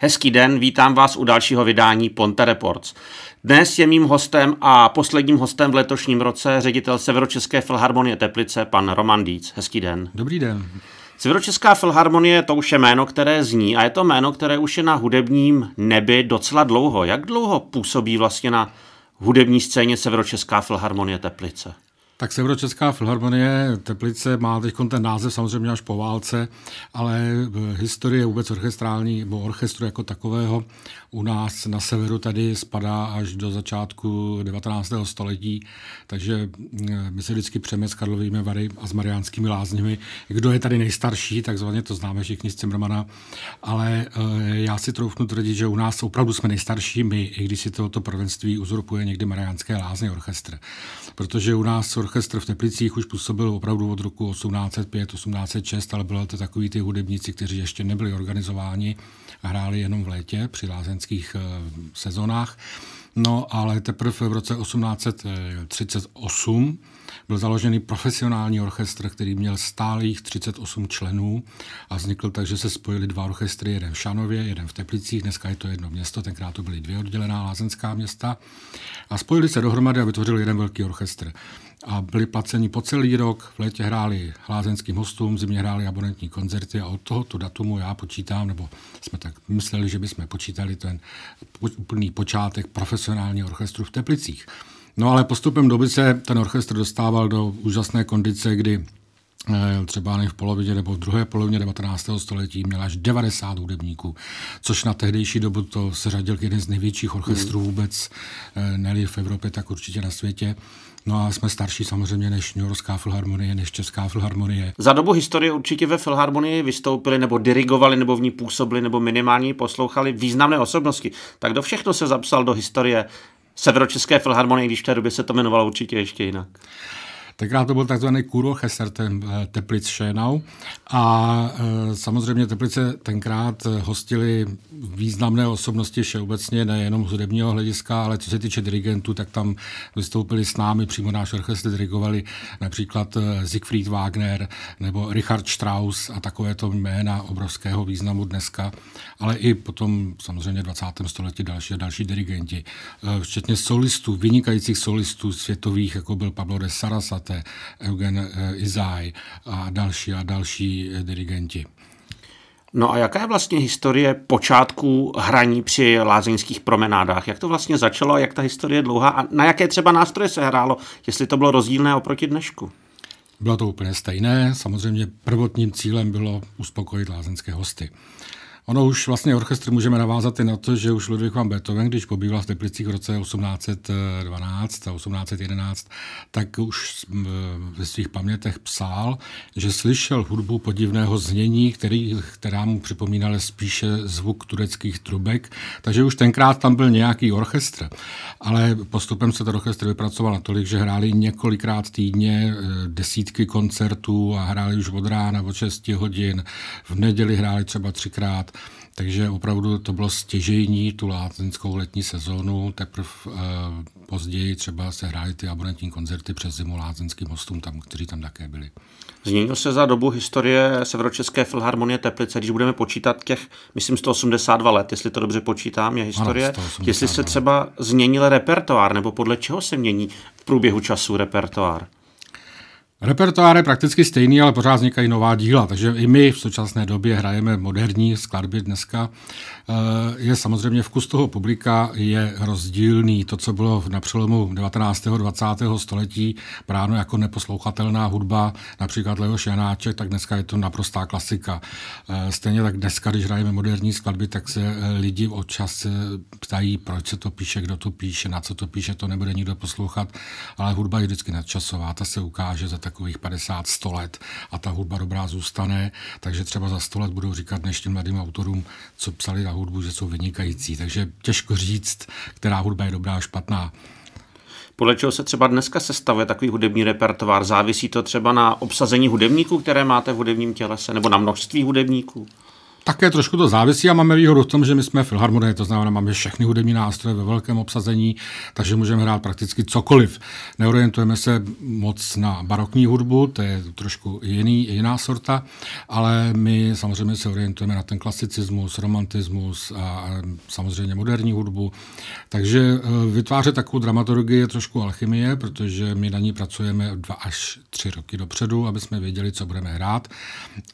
Hezký den, vítám vás u dalšího vydání Ponte Reports. Dnes je mým hostem a posledním hostem v letošním roce ředitel Severočeské filharmonie Teplice, pan Roman Díc. Hezký den. Dobrý den. Severočeská filharmonie to už je jméno, které zní a je to jméno, které už je na hudebním nebi docela dlouho. Jak dlouho působí vlastně na hudební scéně Severočeská filharmonie Teplice? Tak Severočeská filharmonie Teplice má teď ten název samozřejmě až po válce, ale eh, historie vůbec orchestrální nebo orchestru jako takového u nás na severu tady spadá až do začátku 19. století, takže eh, my se vždycky přeme s Karlovými Vary a s Mariánskými lázněmi. Kdo je tady nejstarší, takzvaně to známe všichni z Cimrmana, ale eh, já si troufnu tvrdit, že u nás opravdu jsme nejstarší my, i když si tohoto prvenství uzurpuje někdy Mariánské lázně orchestr. Protože u nás orchestr v Teplicích už působil opravdu od roku 1805, 1806, ale byly to takový ty hudebníci, kteří ještě nebyli organizováni hráli jenom v létě při lázeňských eh, sezonách. No ale teprve v roce 1838 byl založený profesionální orchestr, který měl stálých 38 členů a vznikl tak, že se spojili dva orchestry, jeden v Šanově, jeden v Teplicích, dneska je to jedno město, tenkrát to byly dvě oddělená lázenská města a spojili se dohromady a vytvořili jeden velký orchestr a byli placeni po celý rok. V létě hráli hlázenským hostům, v zimě hráli abonentní koncerty a od tohoto datumu já počítám, nebo jsme tak mysleli, že bychom počítali ten úplný počátek profesionálního orchestru v Teplicích. No ale postupem doby se ten orchestr dostával do úžasné kondice, kdy eh, třeba než v polovině nebo v druhé polovině 19. století měla až 90 hudebníků, což na tehdejší dobu to se řadil k jeden z největších orchestrů hmm. vůbec, eh, ne v Evropě, tak určitě na světě. No a jsme starší samozřejmě než New Yorkská filharmonie, než Česká filharmonie. Za dobu historie určitě ve filharmonii vystoupili nebo dirigovali nebo v ní působili nebo minimálně poslouchali významné osobnosti. Tak do všechno se zapsal do historie Severočeské filharmonie, když v té době se to jmenovalo určitě ještě jinak. Tenkrát to byl takzvaný Kurocheser, ten eh, Teplic Šénau. A eh, samozřejmě Teplice tenkrát eh, hostili významné osobnosti všeobecně, nejenom z hudebního hlediska, ale co se týče dirigentů, tak tam vystoupili s námi, přímo náš orchestr dirigovali například Siegfried Wagner nebo Richard Strauss a takovéto jména obrovského významu dneska, ale i potom samozřejmě 20. století další a další dirigenti, včetně solistů, vynikajících solistů světových, jako byl Pablo de Sarasat, Barate, Eugen eh, Izaj a další a další eh, dirigenti. No a jaká je vlastně historie počátku hraní při lázeňských promenádách? Jak to vlastně začalo, jak ta historie je dlouhá a na jaké třeba nástroje se hrálo, jestli to bylo rozdílné oproti dnešku? Bylo to úplně stejné. Samozřejmě prvotním cílem bylo uspokojit lázeňské hosty. Ono už vlastně orchestr můžeme navázat i na to, že už Ludwig van Beethoven, když pobýval v Teplicích v roce 1812 a 1811, tak už mm, ve svých pamětech psal, že slyšel hudbu podivného znění, který, která mu připomínala spíše zvuk tureckých trubek, takže už tenkrát tam byl nějaký orchestr. Ale postupem se ten orchestr vypracoval natolik, že hráli několikrát týdně e, desítky koncertů a hráli už od rána od 6 hodin, v neděli hráli třeba třikrát takže opravdu to bylo stěžejní tu lázeňskou letní sezónu. Teprve eh, později třeba se hrály ty abonentní koncerty přes zimu lázeňským hostům, tam, kteří tam také byli. Změnilo se za dobu historie Severočeské filharmonie Teplice, když budeme počítat těch, myslím, 182 let, jestli to dobře počítám, je historie. Ano, jestli se třeba změnil repertoár, nebo podle čeho se mění v průběhu času repertoár? Repertoár je prakticky stejný, ale pořád vznikají nová díla, takže i my v současné době hrajeme moderní skladby dneska. Eh, je samozřejmě vkus toho publika je rozdílný. To, co bylo na přelomu 19. a 20. století bráno jako neposlouchatelná hudba, například Leoš Janáček, tak dneska je to naprostá klasika. Eh, stejně tak dneska, když hrajeme moderní skladby, tak se eh, lidi občas ptají, proč se to píše, kdo to píše, na co to píše, to nebude nikdo poslouchat, ale hudba je vždycky nadčasová, ta se ukáže za takových 50-100 let a ta hudba dobrá zůstane, takže třeba za 100 let budou říkat dnešním mladým autorům, co psali na hudbu, že jsou vynikající. Takže těžko říct, která hudba je dobrá a špatná. Podle čeho se třeba dneska sestavuje takový hudební repertoár? Závisí to třeba na obsazení hudebníků, které máte v hudebním tělese, nebo na množství hudebníků? Také trošku to závisí a máme výhodu v tom, že my jsme filharmonie, to znamená, máme všechny hudební nástroje ve velkém obsazení, takže můžeme hrát prakticky cokoliv. Neorientujeme se moc na barokní hudbu, to je trošku jiný, jiná sorta, ale my samozřejmě se orientujeme na ten klasicismus, romantismus a samozřejmě moderní hudbu. Takže eh, vytvářet takovou dramaturgii je trošku alchymie, protože my na ní pracujeme dva až tři roky dopředu, aby jsme věděli, co budeme hrát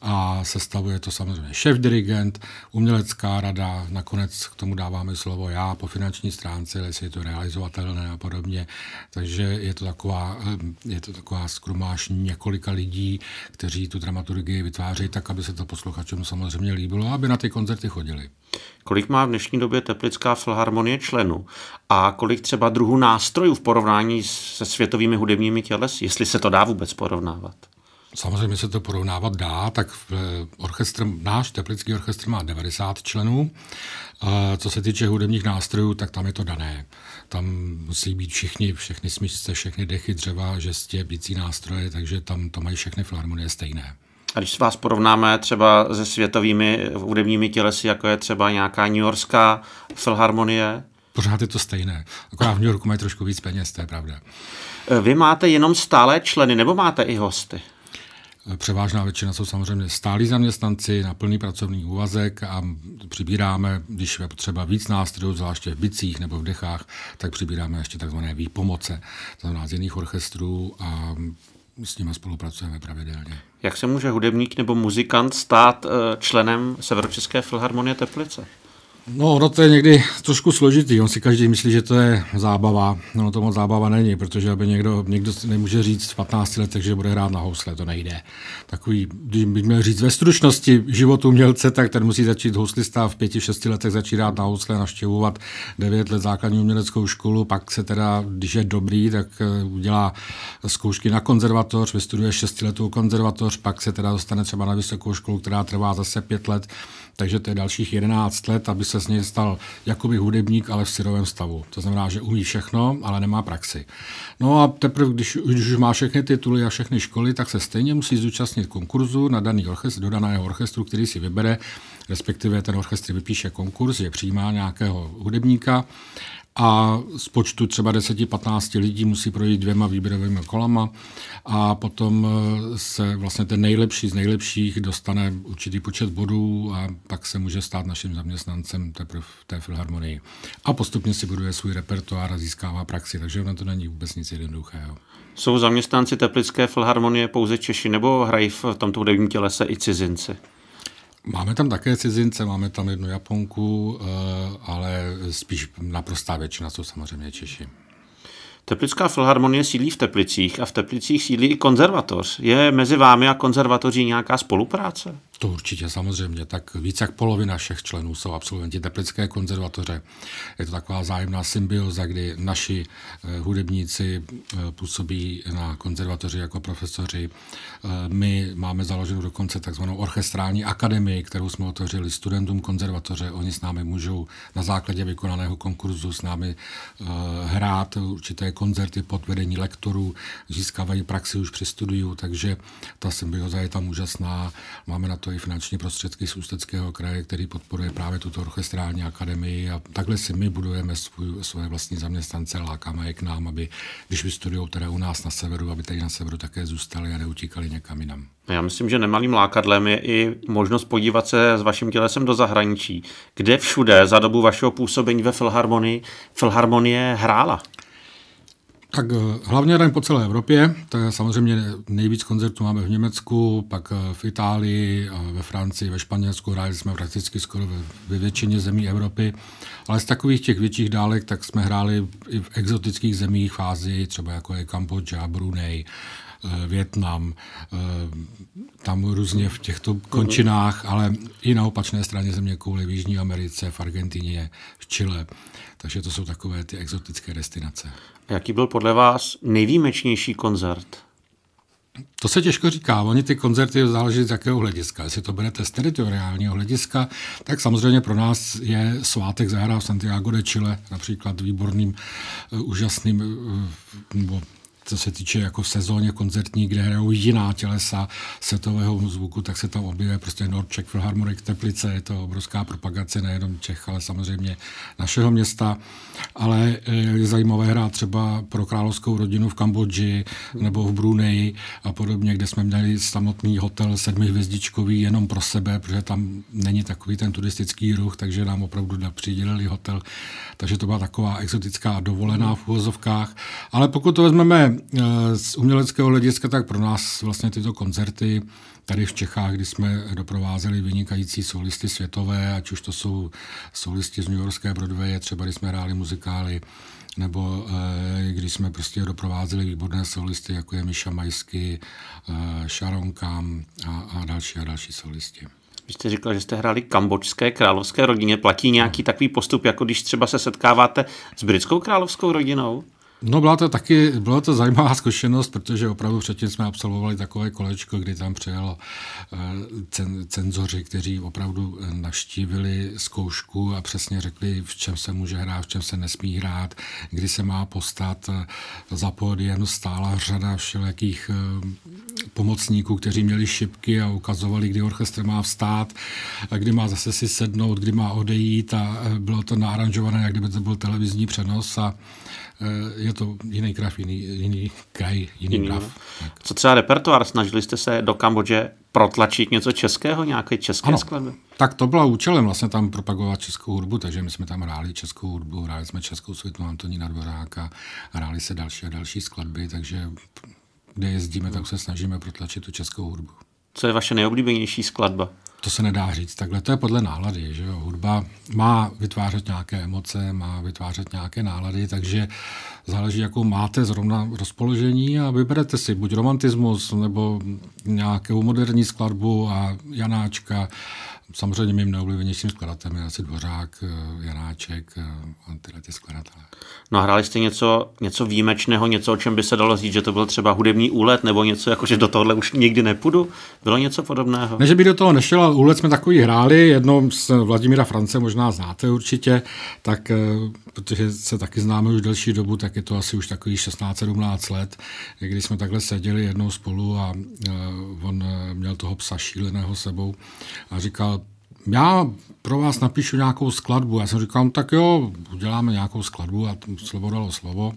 a sestavuje to samozřejmě šéf dirigent, umělecká rada, nakonec k tomu dáváme slovo já po finanční stránce, jestli je to realizovatelné a podobně. Takže je to taková, eh, je to taková skrumáž několika lidí, kteří tu dramaturgii vytvářejí tak, aby se to posluchačům samozřejmě líbilo aby na ty koncerty chodili. Kolik má v dnešní době Teplická filharmonie členů a kolik třeba druhů nástrojů v porovnání se světovými hudebními tělesy, jestli se to dá vůbec porovnávat? Samozřejmě se to porovnávat dá, tak eh, orchestr, náš teplický orchestr má 90 členů. Eh, co se týče hudebních nástrojů, tak tam je to dané. Tam musí být všichni, všechny smyšce, všechny dechy, dřeva, žestě, bicí nástroje, takže tam to mají všechny filharmonie stejné. A když vás porovnáme třeba se světovými hudebními tělesy, jako je třeba nějaká New Yorkská filharmonie, pořád je to stejné. Akorát v New Yorku mají trošku víc peněz, to je pravda. Eh, vy máte jenom stále členy, nebo máte i hosty? Převážná většina jsou samozřejmě stálí zaměstnanci na plný pracovní úvazek a přibíráme, když je potřeba víc nástrojů, zvláště v bicích nebo v dechách, tak přibíráme ještě tzv. výpomoce, to znamená z jiných orchestrů a s nimi spolupracujeme pravidelně. Jak se může hudebník nebo muzikant stát eh, členem Severočeské filharmonie Teplice? No, ono to je někdy trošku složitý. On si každý myslí, že to je zábava. No, to moc zábava není, protože aby někdo, někdo nemůže říct v 15 letech, že bude hrát na housle, to nejde. Takový, když bych měl říct ve stručnosti život umělce, tak ten musí začít houslista v 5-6 letech začít hrát na housle, navštěvovat 9 let základní uměleckou školu, pak se teda, když je dobrý, tak eh, udělá zkoušky na konzervatoř, vystuduje 6 letou konzervatoř, pak se teda dostane třeba na vysokou školu, která trvá zase 5 let, takže to je dalších 11 let, aby se z něj stal jakoby hudebník, ale v syrovém stavu. To znamená, že umí všechno, ale nemá praxi. No a teprve, když, když už má všechny tituly a všechny školy, tak se stejně musí zúčastnit konkurzu na daný orchestr, do daného orchestru, který si vybere, respektive ten orchestr vypíše konkurs, je přijímá nějakého hudebníka a z počtu třeba 10-15 lidí musí projít dvěma výběrovými kolama a potom eh, se vlastně ten nejlepší z nejlepších dostane určitý počet bodů a pak se může stát naším zaměstnancem teprve v té filharmonii. A postupně si buduje svůj repertoár a získává praxi, takže ono to není vůbec nic jednoduchého. Jsou zaměstnanci Teplické filharmonie pouze Češi nebo hrají v tomto hudebním tělese i cizinci? Máme tam také cizince, máme tam jednu Japonku, eh, ale spíš naprostá většina jsou samozřejmě Češi. Teplická filharmonie sídlí v Teplicích a v Teplicích sídlí i konzervatoř. Je mezi vámi a konzervatoří nějaká spolupráce? To určitě, samozřejmě. Tak více jak polovina všech členů jsou absolventi Teplické konzervatoře. Je to taková zájemná symbioza, kdy naši eh, hudebníci eh, působí na konzervatoři jako profesoři. Eh, my máme založenou dokonce takzvanou orchestrální akademii, kterou jsme otevřeli studentům konzervatoře. Oni s námi můžou na základě vykonaného konkurzu s námi hrát určité koncerty pod vedení lektorů, získávají praxi už při studiu, takže ta symbioza je tam úžasná. Máme na to i finanční prostředky z Ústeckého kraje, který podporuje právě tuto orchestrální akademii a takhle si my budujeme svůj, svoje vlastní zaměstnance, lákáme je k nám, aby když vystudují teda u nás na severu, aby tady na severu také zůstali a neutíkali někam jinam. Já myslím, že nemalým lákadlem je i možnost podívat se s vaším tělesem do zahraničí. Kde všude za dobu vašeho působení ve Filharmonii Filharmonie hrála? Tak eh, hlavně hrajeme po celé Evropě, Tak samozřejmě nejvíc koncertů máme v Německu, pak eh, v Itálii, ve Francii, ve Španělsku, hráli jsme prakticky skoro ve většině zemí Evropy, ale z takových těch větších dálek, tak jsme hráli i v exotických zemích v Ázii, třeba jako je Kambodža, Brunei, Eh, Větnam, eh, tam různě v těchto končinách, ale i na opačné straně země kvůli v Jižní Americe, v Argentině, v Chile. Takže to jsou takové ty exotické destinace. A jaký byl podle vás nejvýjimečnější koncert? To se těžko říká. Oni ty koncerty záleží z jakého hlediska. Jestli to berete z teritoriálního hlediska, tak samozřejmě pro nás je svátek zahrá v Santiago de Chile například výborným, eh, úžasným nebo co se týče jako sezóně koncertní, kde hrajou jiná tělesa setového zvuku, tak se tam objevuje prostě Norček Philharmonic Teplice, je to obrovská propagace nejenom Čech, ale samozřejmě našeho města. Ale eh, je zajímavé hrát třeba pro královskou rodinu v Kambodži nebo v Bruneji a podobně, kde jsme měli samotný hotel sedmihvězdičkový jenom pro sebe, protože tam není takový ten turistický ruch, takže nám opravdu přidělili hotel. Takže to byla taková exotická dovolená v úvozovkách. Ale pokud to vezmeme Eh, z uměleckého hlediska tak pro nás vlastně tyto koncerty tady v Čechách, kdy jsme doprovázeli vynikající solisty světové, ať už to jsou solisti z New Yorkské Broadway, třeba když jsme hráli muzikály, nebo eh, když jsme prostě doprovázeli výborné solisty, jako je Miša Majsky, eh, Sharon Kam a, a další a další solisti. Vy jste říkal, že jste hráli kambočské královské rodině. Platí nějaký takový postup, jako když třeba se setkáváte s britskou královskou rodinou? No byla to taky, byla to zajímavá zkušenost, protože opravdu předtím jsme absolvovali takové kolečko, kdy tam přijelo eh, cen, cenzoři, kteří opravdu eh, navštívili zkoušku a přesně řekli, v čem se může hrát, v čem se nesmí hrát, kdy se má postat. Eh, za pódiem stála řada všelijakých pomocníků, kteří měli šipky a ukazovali, kdy orchestr má vstát, kdy má zase si sednout, kdy má odejít a eh, bylo to naaranžované, jak kdyby to byl televizní přenos a eh, je to jiný graf, jiný, jiný kraj, jiný, jiný graf. No. Tak. Co třeba repertoár? Snažili jste se do Kambodže protlačit něco českého, nějaké české ano, skladby? Tak to bylo účelem vlastně tam propagovat českou hudbu, takže my jsme tam hráli českou hudbu, hráli jsme českou světnu Antonína Dvoráka, hráli se další a další skladby, takže kde jezdíme, tak se snažíme protlačit tu českou hudbu. Co je vaše nejoblíbenější skladba? To se nedá říct takhle, to je podle nálady, že jo. Hudba má vytvářet nějaké emoce, má vytvářet nějaké nálady, takže záleží, jakou máte zrovna rozpoložení a vyberete si buď romantismus, nebo nějakou moderní skladbu a Janáčka, Samozřejmě mým neoblíbenějším skladatelem je asi Dvořák, eh, Janáček eh, a tyhle ty skladatelé. No hráli jste něco, něco výjimečného, něco, o čem by se dalo říct, že to byl třeba hudební úlet nebo něco, jako že do tohohle už nikdy nepůjdu? Bylo něco podobného? Ne, že by do toho nešel, ale úlet jsme takový hráli, jednou s Vladimíra France možná znáte určitě, tak eh, protože se taky známe už delší dobu, tak je to asi už takových 16-17 let, kdy jsme takhle seděli jednou spolu a on měl toho psa šíleného sebou a říkal, já pro vás napíšu nějakou skladbu. Já jsem říkal, no tak jo, uděláme nějakou skladbu a slovo dalo slovo.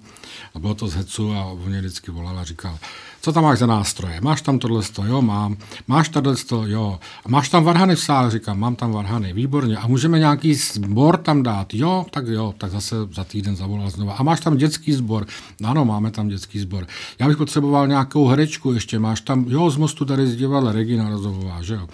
A bylo to z Hecu a on mě vždycky volal a říkal, co tam máš za nástroje? Máš tam tohle sto? Jo, mám. Máš tohle sto? Jo. A máš tam varhany v sále? Říkám, mám tam varhany, výborně. A můžeme nějaký sbor tam dát? Jo, tak jo, tak zase za týden zavolal znova. A máš tam dětský sbor? No, ano, máme tam dětský sbor. Já bych potřeboval nějakou herečku ještě. Máš tam, jo, z mostu tady zdivala Regina Rozovová, že jo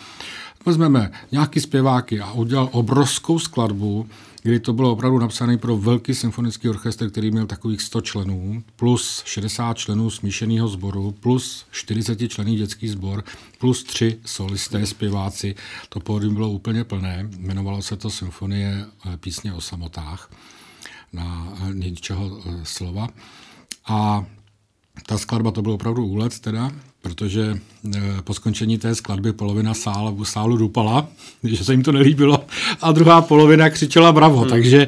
vezmeme nějaký zpěváky a udělal obrovskou skladbu, kdy to bylo opravdu napsané pro velký symfonický orchestr, který měl takových 100 členů, plus 60 členů smíšeného sboru, plus 40 členů dětský sbor, plus 3 solisté, zpěváci. To pódium bylo úplně plné, jmenovalo se to Symfonie eh, písně o samotách na eh, něčeho eh, slova. A ta skladba to byl opravdu úlet teda, protože eh, po skončení té skladby polovina sálu, sálu dupala, že se jim to nelíbilo, a druhá polovina křičela bravo. Hmm. Takže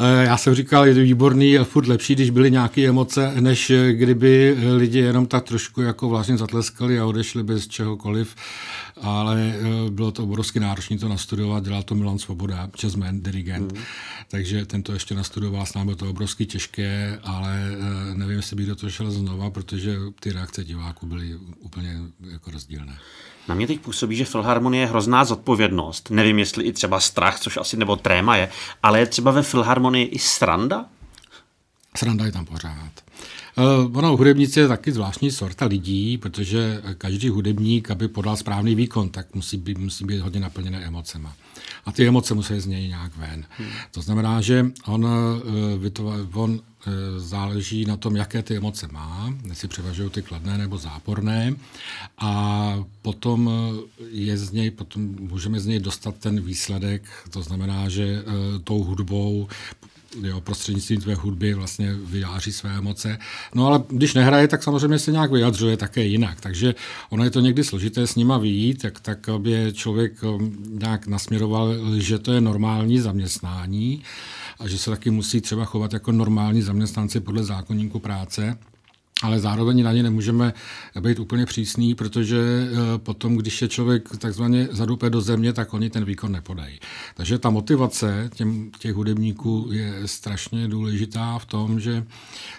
eh, já jsem říkal, je to výborný, furt lepší, když byly nějaké emoce, než eh, kdyby lidi jenom tak trošku jako vlastně zatleskali a odešli bez čehokoliv ale eh, bylo to obrovsky náročné to nastudovat, dělal to Milan Svoboda, jazzman, dirigent, mm. takže ten to ještě nastudoval, s námi bylo to obrovsky těžké, ale eh, nevím, jestli bych do toho šel znova, protože ty reakce diváků byly úplně jako rozdílné. Na mě teď působí, že filharmonie je hrozná zodpovědnost. Nevím, jestli i třeba strach, což asi nebo tréma je, ale je třeba ve filharmonii i sranda? Sranda je tam pořád. Eh, ono, hudebnici je taky zvláštní sorta lidí, protože eh, každý hudebník, aby podal správný výkon, tak musí být, musí být hodně naplněné emocema. A ty emoce musí z něj nějak ven. Hmm. To znamená, že on, eh, on záleží na tom, jaké ty emoce má, jestli převažují ty kladné nebo záporné a potom je z něj, potom můžeme z něj dostat ten výsledek, to znamená, že tou hudbou jo, prostřednictvím tvé hudby vlastně vyjáří své emoce. No ale když nehraje, tak samozřejmě se nějak vyjadřuje také jinak. Takže ono je to někdy složité s nima vyjít, tak, tak aby člověk eh, nějak nasměroval, že to je normální zaměstnání a že se taky musí třeba chovat jako normální zaměstnanci podle zákonníku práce ale zároveň na ně nemůžeme být úplně přísný, protože eh, potom, když je člověk takzvaně zadupe do země, tak oni ten výkon nepodají. Takže ta motivace těm, těch hudebníků je strašně důležitá v tom, že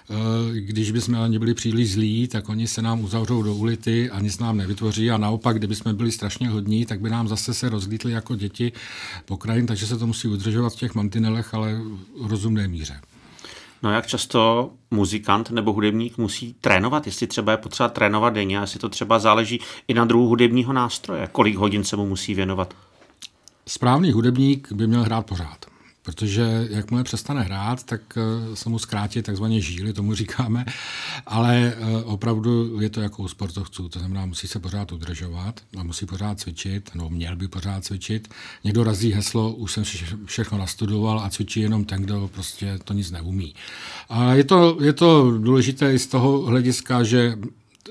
eh, když bychom na ně byli příliš zlí, tak oni se nám uzavřou do ulity a nic nám nevytvoří a naopak, kdybychom byli strašně hodní, tak by nám zase se rozlítli jako děti po krajin, takže se to musí udržovat v těch mantinelech, ale v rozumné míře. No jak často muzikant nebo hudebník musí trénovat, jestli třeba je potřeba trénovat denně, jestli to třeba záleží i na druhu hudebního nástroje, kolik hodin se mu musí věnovat? Správný hudebník by měl hrát pořád protože jakmile přestane hrát, tak eh, se mu zkrátí takzvaně žíly, tomu říkáme, ale eh, opravdu je to jako u sportovců, to znamená, musí se pořád udržovat a musí pořád cvičit, no měl by pořád cvičit. Někdo razí heslo, už jsem všechno nastudoval a cvičí jenom ten, kdo prostě to nic neumí. A je to, je to důležité i z toho hlediska, že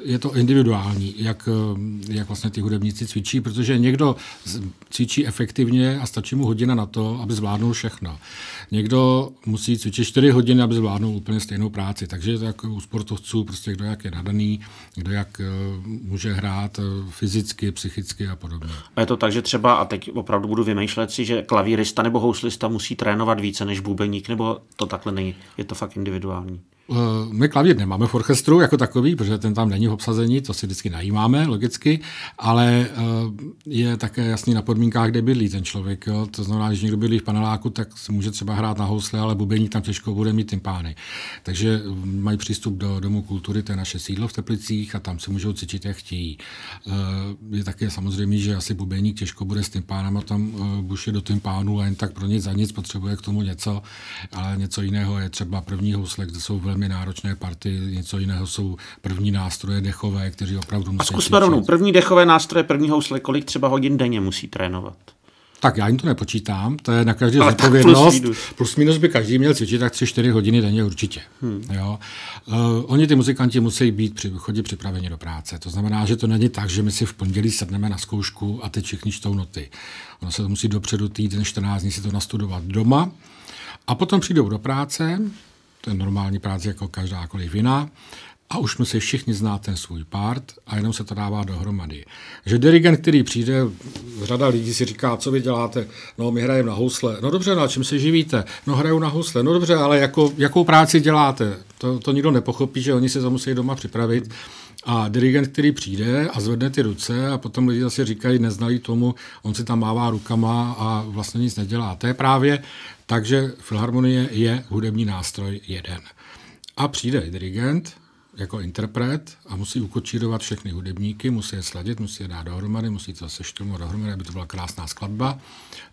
je to individuální, jak, eh, jak vlastně ty hudebníci cvičí, protože někdo cvičí efektivně a stačí mu hodina na to, aby zvládnul všechno. Někdo musí cvičit 4 hodiny, aby zvládnul úplně stejnou práci. Takže to jako u sportovců, prostě kdo jak je nadaný, kdo jak eh, může hrát eh, fyzicky, psychicky a podobně. A je to tak, že třeba, a teď opravdu budu vymýšlet si, že klavírista nebo houslista musí trénovat více než bubeník, nebo to takhle není. Je to fakt individuální. Eh, my klavír nemáme v orchestru jako takový, protože ten tam není v obsazení, to si vždycky najímáme, logicky, ale eh, je také jasný na podmínkách, kde bydlí ten člověk. Jo? To znamená, když někdo bydlí v paneláku, tak si může třeba hrát na housle, ale bubeník tam těžko bude mít tím pány. Takže eh, mají přístup do Domu kultury, to je naše sídlo v Teplicích, a tam si můžou cítit, jak chtějí. Je také samozřejmě, že asi bubeník těžko bude s tím a tam bušit do pánu a jen tak pro nic za nic potřebuje k tomu něco, ale něco jiného je třeba první housle, kde jsou velmi velmi náročné party, něco jiného jsou první nástroje dechové, kteří opravdu musí... A zkusme rovnou, první dechové nástroje první housle, kolik třeba hodin denně musí trénovat? Tak já jim to nepočítám, to je na každý zodpovědnost. Plus minus. plus minus by každý měl cvičit tak 3-4 hodiny denně určitě. Hmm. Jo. Uh, oni ty muzikanti musí být při chodě připraveni do práce. To znamená, že to není tak, že my si v pondělí sedneme na zkoušku a teď všichni čtou noty. Ono se to musí dopředu týden, 14 dní si to nastudovat doma. A potom přijdou do práce, to je normální práce jako každákoliv vina A už jsme si všichni zná ten svůj part a jenom se to dává dohromady. Že dirigent, který přijde, řada lidí si říká, co vy děláte, no my hrajeme na housle, no dobře, na no, čem se živíte, no hraju na housle, no dobře, ale jako, jakou práci děláte, to, to nikdo nepochopí, že oni se to musí doma připravit. A dirigent, který přijde a zvedne ty ruce a potom lidi zase říkají, neznalý tomu, on si tam mává rukama a vlastně nic nedělá. To je právě takže filharmonie je hudební nástroj jeden. A přijde dirigent jako interpret a musí ukočírovat všechny hudebníky, musí je sladit, musí je dát dohromady, musí to seštumovat dohromady, aby to byla krásná skladba.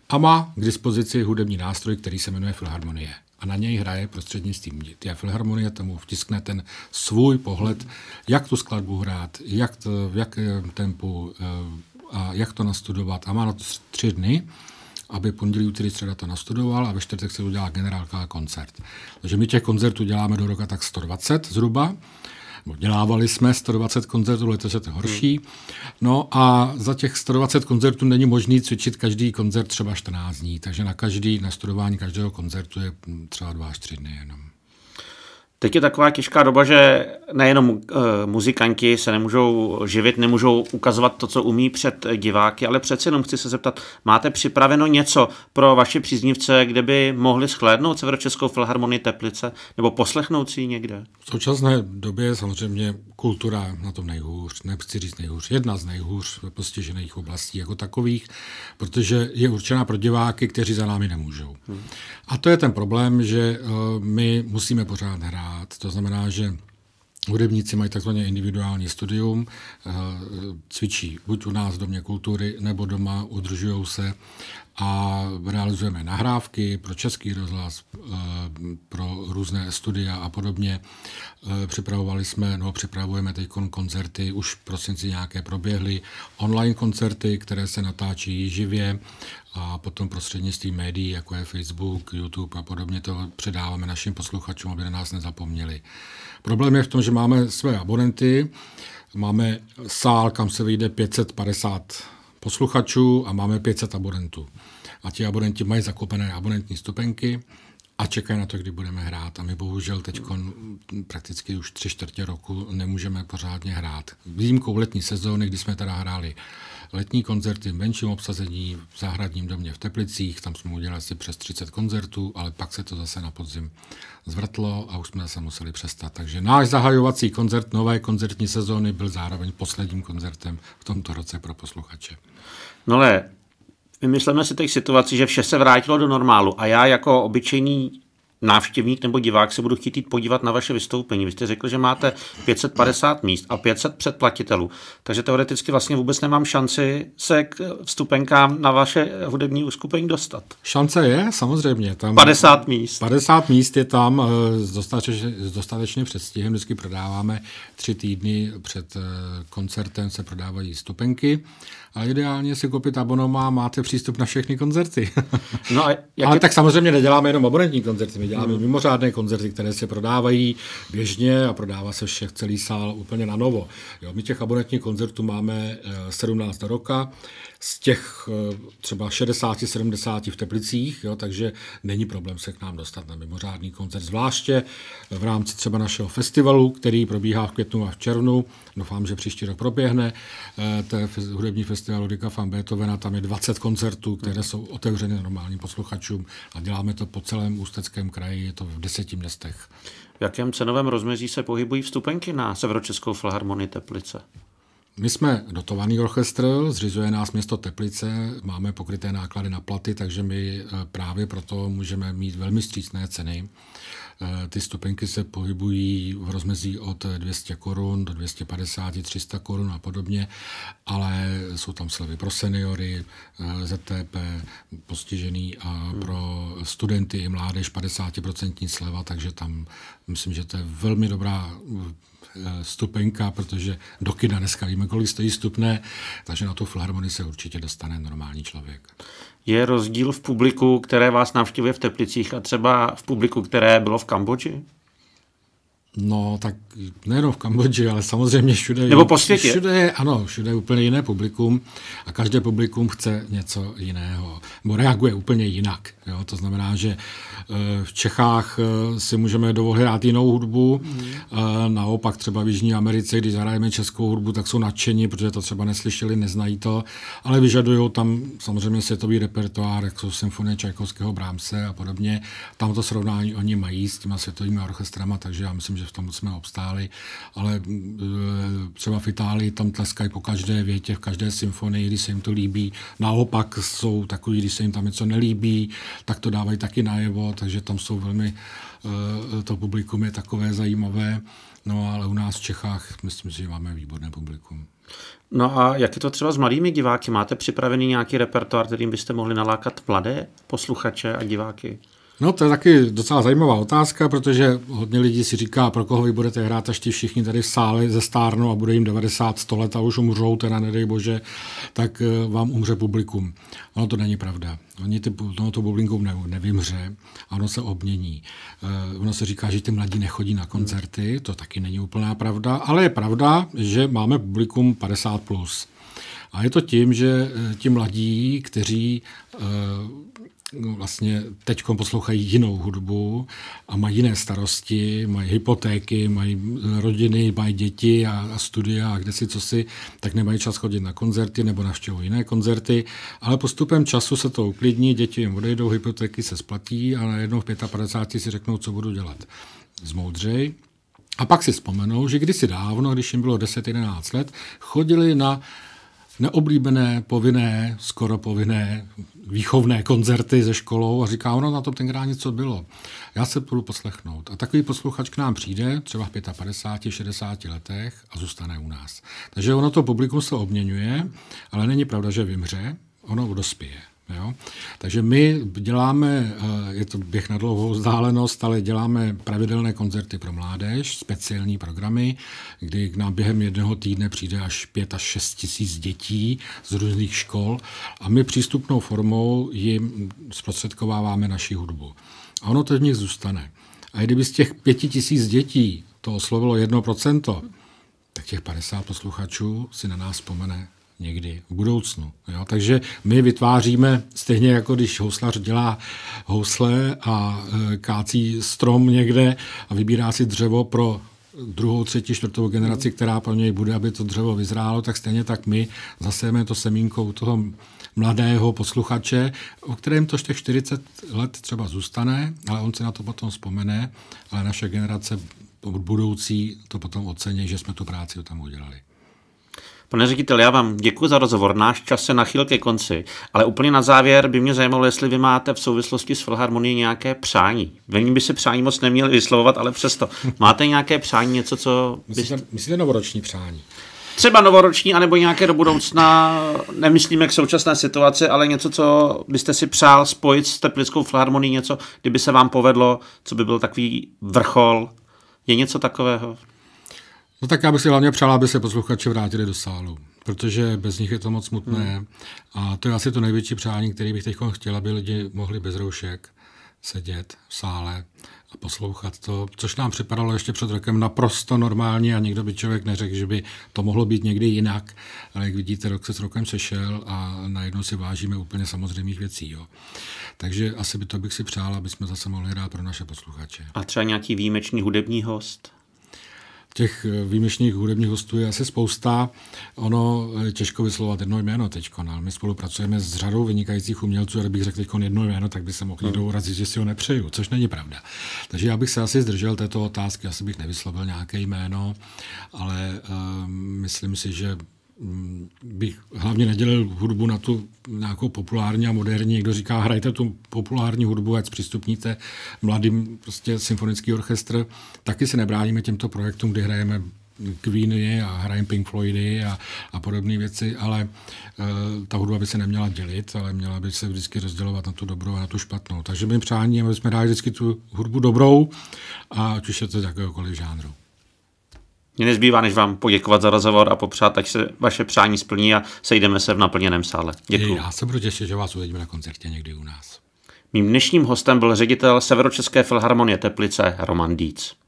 A má k dispozici hudební nástroj, který se jmenuje filharmonie a na něj hraje prostřednictvím té filharmonie, tomu vtiskne ten svůj pohled, jak tu skladbu hrát, jak to, v jakém tempu eh, a jak to nastudovat a má na to tři dny aby pondělí, úterý, středa to nastudoval a ve čtvrtek se udělá generálka a koncert. Takže my těch koncertů děláme do roka tak 120 zhruba. Dělávali jsme 120 koncertů, letos je to horší. No a za těch 120 koncertů není možné cvičit každý koncert třeba 14 dní, takže na každý, nastudování každého koncertu je třeba 2 až 3 dny jenom. Teď je taková těžká doba, že nejenom uh, muzikanti se nemůžou živit, nemůžou ukazovat to, co umí před diváky, ale přece jenom chci se zeptat, máte připraveno něco pro vaše příznivce, kde by mohli shlédnout Severočeskou filharmonii Teplice nebo poslechnout si ji někde? V současné době je samozřejmě kultura na tom nejhůř, nechci říct nejhůř, jedna z nejhůř postižených oblastí jako takových, protože je určená pro diváky, kteří za námi nemůžou. Hmm. A to je ten problém, že uh, my musíme pořád hrát rád. To znamená, že Hudebníci mají takzvané individuální studium, eh, cvičí buď u nás v Domě kultury nebo doma, udržují se a realizujeme nahrávky pro český rozhlas, eh, pro různé studia a podobně. Eh, připravovali jsme, no připravujeme teď koncerty, už v prosinci nějaké proběhly, online koncerty, které se natáčí živě a potom prostřednictvím médií, jako je Facebook, YouTube a podobně, to předáváme našim posluchačům, aby na nás nezapomněli. Problém je v tom, že máme své abonenty, máme sál, kam se vyjde 550 posluchačů a máme 500 abonentů. A ti abonenti mají zakoupené abonentní stupenky a čekají na to, kdy budeme hrát. A my bohužel teď prakticky už tři čtvrtě roku nemůžeme pořádně hrát. Výjimkou letní sezóny, kdy jsme teda hráli letní koncerty v menším obsazení v zahradním domě v Teplicích, tam jsme udělali asi přes 30 koncertů, ale pak se to zase na podzim zvrtlo a už jsme zase museli přestat. Takže náš zahajovací koncert nové koncertní sezóny byl zároveň posledním koncertem v tomto roce pro posluchače. No ale vymysleme si teď situaci, že vše se vrátilo do normálu a já jako obyčejný návštěvník nebo divák se budu chtít jít podívat na vaše vystoupení. Vy jste řekl, že máte 550 míst a 500 předplatitelů, takže teoreticky vlastně vůbec nemám šanci se k vstupenkám na vaše hudební uskupení dostat. Šance je, samozřejmě. Tam 50 míst. 50 míst je tam eh, s dostatečně, dostatečně předstihem. Vždycky prodáváme tři týdny před eh, koncertem se prodávají stupenky a ideálně si koupit abonoma máte přístup na všechny koncerty. No a jak Ale je... tak samozřejmě neděláme jenom abonentní koncerty, děláme hmm. mimořádné koncerty, které se prodávají běžně a prodává se všech celý sál úplně na novo. Jo, my těch abonentních koncertů máme 17 eh, do roka z těch eh, třeba 60-70 v Teplicích, jo, takže není problém se k nám dostat na mimořádný koncert, zvláště v rámci třeba našeho festivalu, který probíhá v květnu a v červnu. Doufám, že příští rok proběhne. Eh, to je hudební festival Ludwika van Beethovena, tam je 20 koncertů, které jsou otevřeny normálním posluchačům a děláme to po celém Ústeckém kraji, je to v deseti městech. V jakém cenovém rozmezí se pohybují vstupenky na Severočeskou filharmonii Teplice? My jsme dotovaný orchestr, zřizuje nás město Teplice, máme pokryté náklady na platy, takže my e, právě proto můžeme mít velmi střícné ceny. E, ty stupenky se pohybují v rozmezí od 200 korun do 250, 300 korun a podobně, ale jsou tam slevy pro seniory, e, ZTP, postižený a hmm. pro studenty i mládež 50% sleva, takže tam myslím, že to je velmi dobrá Eh, stupenka, protože do kina dneska víme, kolik stojí stupné, takže na tu filharmonii se určitě dostane normální člověk. Je rozdíl v publiku, které vás navštívuje v Teplicích a třeba v publiku, které bylo v Kambodži? No, tak nejenom v Kambodži, ale samozřejmě všude. Nebo po světě. Všude je, ano, všude je úplně jiné publikum a každé publikum chce něco jiného, nebo reaguje úplně jinak. Jo? To znamená, že eh, v Čechách eh, si můžeme dovolit hrát jinou hudbu, mm. naopak třeba v Jižní Americe, když zahrajeme českou hudbu, tak jsou nadšení, protože to třeba neslyšeli, neznají to, ale vyžadují tam samozřejmě světový repertoár, jako jsou symfonie Čajkovského, Brámse a podobně. Tam to srovnání oni mají s těma světovými orchestrama, takže já myslím, že v tom jsme obstáli, ale mm, e, třeba v Itálii tam tleskají po každé větě, v každé symfonii, když se jim to líbí. Naopak jsou takový, když se jim tam něco nelíbí, tak to dávají taky najevo, takže tam jsou velmi, e, to publikum je takové zajímavé. No ale u nás v Čechách myslím si, že máme výborné publikum. No a jak je to třeba s mladými diváky? Máte připravený nějaký repertoár, kterým byste mohli nalákat mladé posluchače a diváky? No to je taky docela zajímavá otázka, protože hodně lidí si říká, pro koho vy budete hrát, až ti všichni tady v sále ze stárnu a bude jim 90, 100 let a už umřou, teda nedej bože, tak eh, vám umře publikum. Ono to není pravda. Oni ty, no, to publikum ne, nevymře a ono se obmění. Uh, ono se říká, že ty mladí nechodí na koncerty, to taky není úplná pravda, ale je pravda, že máme publikum 50+. Plus. A je to tím, že eh, ti mladí, kteří uh, No, vlastně teď poslouchají jinou hudbu a mají jiné starosti, mají hypotéky, mají rodiny, mají děti a, a studia a kde si co si, tak nemají čas chodit na koncerty nebo navštěvují jiné koncerty, ale postupem času se to uklidní, děti jim odejdou, hypotéky se splatí a najednou v 55 si řeknou, co budu dělat. Zmoudřej, a pak si vzpomenou, že kdysi dávno, když jim bylo 10-11 let, chodili na neoblíbené, povinné, skoro povinné výchovné koncerty se školou a říká, ono na to tenkrát něco bylo. Já se půjdu poslechnout. A takový posluchač k nám přijde, třeba v 55, 60 letech a zůstane u nás. Takže ono to publikum se obměňuje, ale není pravda, že vymře, ono dospěje. Jo? Takže my děláme, eh, je to běh na dlouhou vzdálenost, ale děláme pravidelné koncerty pro mládež, speciální programy, kdy k nám během jednoho týdne přijde až 5 až 6 tisíc dětí z různých škol a my přístupnou formou jim zprostředkováváme naši hudbu. A ono to v nich zůstane. A i kdyby z těch pěti tisíc dětí to oslovilo 1%, tak těch 50 posluchačů si na nás vzpomene někdy v budoucnu. Jo? Takže my vytváříme, stejně jako když houslař dělá housle a e, kácí strom někde a vybírá si dřevo pro druhou, třetí, čtvrtou generaci, která pro něj bude, aby to dřevo vyzrálo, tak stejně tak my zasejeme to semínko u toho mladého posluchače, o kterém to těch 40 let třeba zůstane, ale on se na to potom vzpomene, ale naše generace budoucí to potom ocení, že jsme tu práci tam udělali. Pane ředitel, já vám děkuji za rozhovor. Náš čas se nachyl ke konci, ale úplně na závěr by mě zajímalo, jestli vy máte v souvislosti s Filharmonií nějaké přání. Vy by se přání moc neměli vyslovovat, ale přesto. Máte nějaké přání, něco, co... Myslíte, byste... myslíte novoroční přání? třeba novoroční, anebo nějaké do budoucna, nemyslíme k současné situaci, ale něco, co byste si přál spojit s Teplickou filharmonií, něco, kdyby se vám povedlo, co by byl takový vrchol. Je něco takového? No tak já bych si hlavně přál, aby se posluchači vrátili do sálu, protože bez nich je to moc smutné. Hmm. A to je asi to největší přání, který bych teď chtěl, aby lidi mohli bez roušek sedět v sále a poslouchat to, což nám připadalo ještě před rokem naprosto normální a nikdo by člověk neřekl, že by to mohlo být někdy jinak, ale jak vidíte, rok se s rokem sešel a najednou si vážíme úplně samozřejmých věcí. Jo. Takže asi by to bych si přál, aby jsme zase mohli hrát pro naše posluchače. A třeba nějaký výjimečný hudební host? těch eh, výjimečných hudebních hostů je asi spousta. Ono eh, těžko vyslovat jedno jméno teď, ale my spolupracujeme s řadou vynikajících umělců, a kdybych řekl teď jedno jméno, tak by se mohl někdo hmm. urazit, že si ho nepřeju, což není pravda. Takže já bych se asi zdržel této otázky, asi bych nevyslovil nějaké jméno, ale um, myslím si, že Mm, bych hlavně nedělil hudbu na tu nějakou populární a moderní. Někdo říká, hrajte tu populární hudbu, ať přistupníte mladým prostě symfonický orchestr. Taky se nebráníme těmto projektům, kdy hrajeme Queeny a hrajeme Pink Floydy a, a podobné věci, ale uh, ta hudba by se neměla dělit, ale měla by se vždycky rozdělovat na tu dobrou a na tu špatnou. Takže mým přáním, aby jsme hráli vždycky tu hudbu dobrou, a ať už je to z jakéhokoliv žánru. Mně nezbývá, než vám poděkovat za rozhovor a popřát, ať se vaše přání splní a sejdeme se v naplněném sále. Děkuji. Já se budu těšit, že vás uvidíme na koncertě někdy u nás. Mým dnešním hostem byl ředitel Severočeské filharmonie Teplice Roman Dietz.